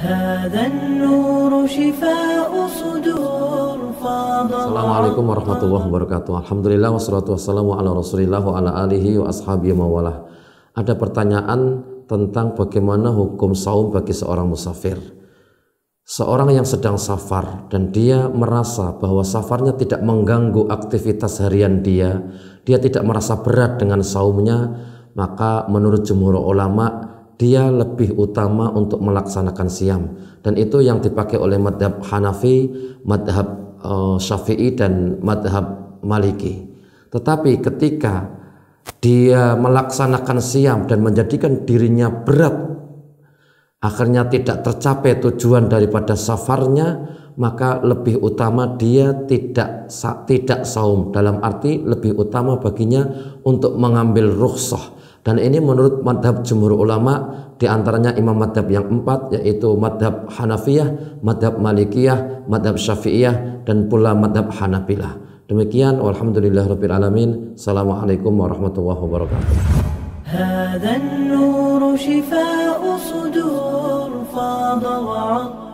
Assalamualaikum warahmatullahi wabarakatuh Alhamdulillah wassalatu wassalamu ala rasulillah wa ala alihi wa ashabi mawalah Ada pertanyaan tentang bagaimana hukum saum bagi seorang musafir Seorang yang sedang safar dan dia merasa bahwa safarnya tidak mengganggu aktivitas harian dia Dia tidak merasa berat dengan saumnya Maka menurut jumhur ulama' dia lebih utama untuk melaksanakan siam dan itu yang dipakai oleh madhab Hanafi, madhab uh, Syafi'i dan madhab Maliki. Tetapi ketika dia melaksanakan siam dan menjadikan dirinya berat, akhirnya tidak tercapai tujuan daripada safarnya, maka lebih utama dia tidak tidak saum dalam arti lebih utama baginya untuk mengambil rukhsah dan ini menurut madhab jumhur ulama diantaranya imam madhab yang empat yaitu madhab Hanafiyah, madhab Malikiyah, madhab Syafi'iyah dan pula madhab Hanabilah. Demikian Alhamdulillah rabbil alamin. Assalamualaikum warahmatullahi wabarakatuh.